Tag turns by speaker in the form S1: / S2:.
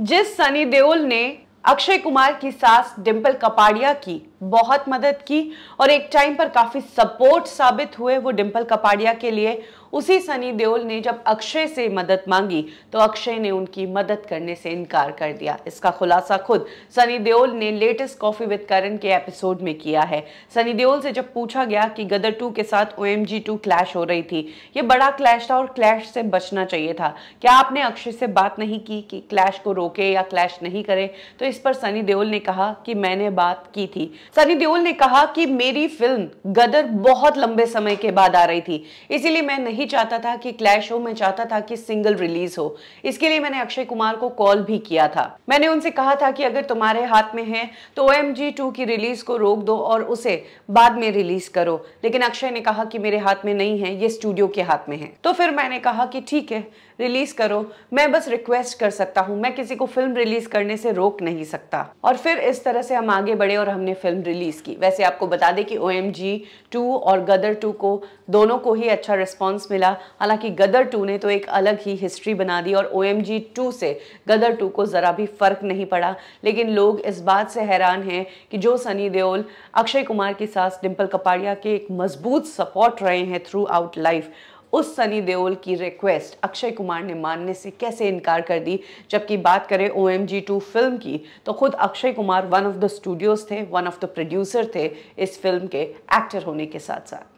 S1: जिस सनी देओल ने अक्षय कुमार की सास डिम्पल कपाड़िया की बहुत मदद की और एक टाइम पर काफ़ी सपोर्ट साबित हुए वो डिंपल कपाड़िया के लिए उसी सनी देओल ने जब अक्षय से मदद मांगी तो अक्षय ने उनकी मदद करने से इनकार कर दिया इसका खुलासा खुद सनी देओल ने लेटेस्ट कॉफ़ी विद करण के एपिसोड में किया है सनी देओल से जब पूछा गया कि गदर टू के साथ O M G two clash हो रही थी ये बड़ा क्लैश था और क्लैश से बचना चाहिए था क्या आपने अक्षय से बात नहीं की कि क्लैश को रोके या क्लैश नहीं करे तो इस पर सनी देओल ने कहा कि मैंने बात की थी सनी देओल ने कहा कि मेरी फिल्म गदर बहुत लंबे समय के बाद आ रही थी इसीलिए मैं नहीं चाहता था कि क्लैश हो मैं चाहता था कि सिंगल रिलीज हो इसके लिए मैंने अक्षय कुमार को कॉल भी किया था मैंने उनसे कहा था कि अगर तुम्हारे हाथ में है तो ओ एम की रिलीज को रोक दो और उसे बाद में रिलीज करो लेकिन अक्षय ने कहा कि मेरे हाथ में नहीं है ये स्टूडियो के हाथ में है तो फिर मैंने कहा कि ठीक है रिलीज करो मैं बस रिक्वेस्ट कर सकता हूँ मैं किसी को फिल्म रिलीज करने से रोक नहीं सकता और फिर इस तरह से हम आगे बढ़े और हमने फिल्म रिलीज़ की वैसे आपको बता दें कि ओ एम जी टू और गदर टू को दोनों को ही अच्छा रिस्पॉन्स मिला हालांकि गदर टू ने तो एक अलग ही हिस्ट्री बना दी और ओ एम जी टू से गदर टू को ज़रा भी फ़र्क नहीं पड़ा लेकिन लोग इस बात से हैरान हैं कि जो सनी देओल अक्षय कुमार की सास डिम्पल कपाड़िया के एक मजबूत सपोर्ट रहे हैं थ्रू आउट लाइफ उस सनी देओल की रिक्वेस्ट अक्षय कुमार ने मानने से कैसे इनकार कर दी जबकि बात करें O M G two film की तो खुद Akshay Kumar one of the studios थे वन ऑफ द प्रोड्यूसर थे इस फिल्म के एक्टर होने के साथ साथ